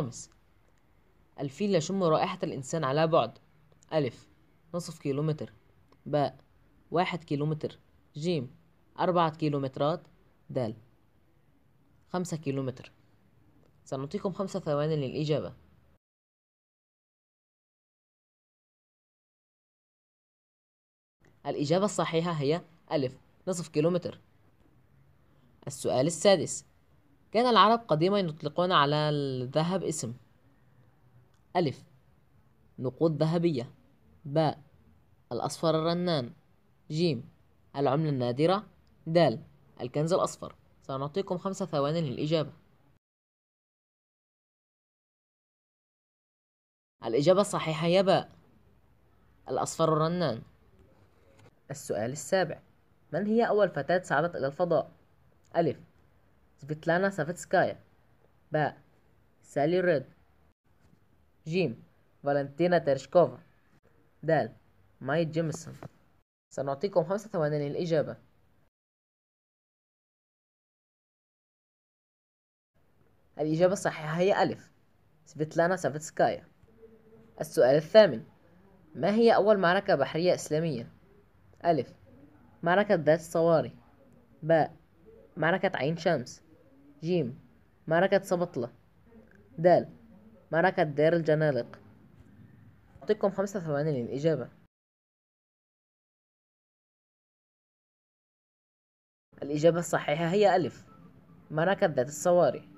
خامس الفيل يشم رائحة الإنسان على بعد أ نصف كيلومتر ب واحد كيلومتر ج أربعة كيلومترات د خمسة كيلومتر سنعطيكم خمسة ثواني للإجابة الإجابة الصحيحة هي أ نصف كيلومتر السؤال السادس كان العرب قديما يطلقون على الذهب اسم ألف نقود ذهبية باء الأصفر الرنان جيم العملة النادرة دال الكنز الأصفر سنعطيكم خمسة ثواني للإجابة الإجابة الصحيحة هي باء الأصفر الرنان السؤال السابع من هي أول فتاة صعدت إلى الفضاء؟ ألف سبتلانا سافيتسكايا باء سالي ريد جيم فالنتينا تيرشكوفا دال ماي جيمسون سنعطيكم خمسة ثواني للإجابة الإجابة الصحيحة هي ألف سبتلانا سافيتسكايا السؤال الثامن ما هي أول معركة بحرية إسلامية؟ ألف معركة ذات الصواري باء معركة عين شمس جيم معركة سبطلة دال معركة دير الجنالق أعطيكم خمسة ثواني للإجابة الإجابة الصحيحة هي ألف معركة ذات الصواري